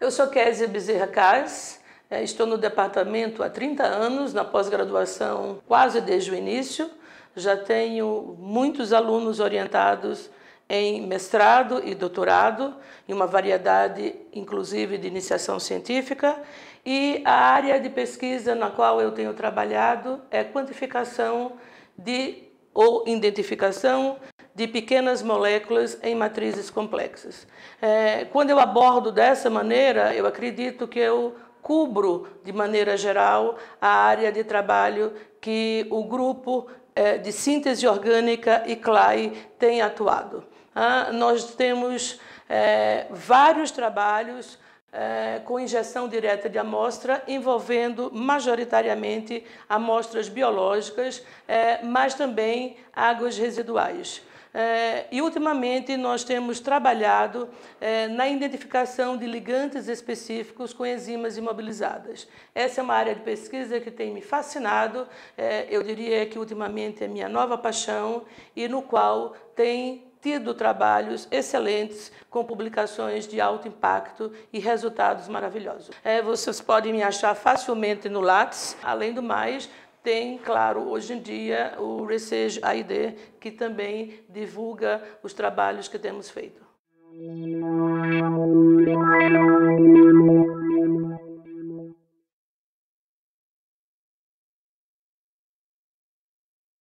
Eu sou Kézia Bezerra Cas, é, estou no departamento há 30 anos, na pós-graduação quase desde o início. Já tenho muitos alunos orientados em mestrado e doutorado, em uma variedade, inclusive, de iniciação científica, e a área de pesquisa na qual eu tenho trabalhado é quantificação de ou identificação de pequenas moléculas em matrizes complexas. É, quando eu abordo dessa maneira, eu acredito que eu cubro, de maneira geral, a área de trabalho que o grupo é, de síntese orgânica e CLAI tem atuado. Ah, nós temos eh, vários trabalhos eh, com injeção direta de amostra, envolvendo majoritariamente amostras biológicas, eh, mas também águas residuais. É, e ultimamente nós temos trabalhado é, na identificação de ligantes específicos com enzimas imobilizadas. Essa é uma área de pesquisa que tem me fascinado, é, eu diria que ultimamente é minha nova paixão e no qual tem tido trabalhos excelentes com publicações de alto impacto e resultados maravilhosos. É, vocês podem me achar facilmente no Lattes. Além do mais, tem, claro, hoje em dia o Research ID, que também divulga os trabalhos que temos feito.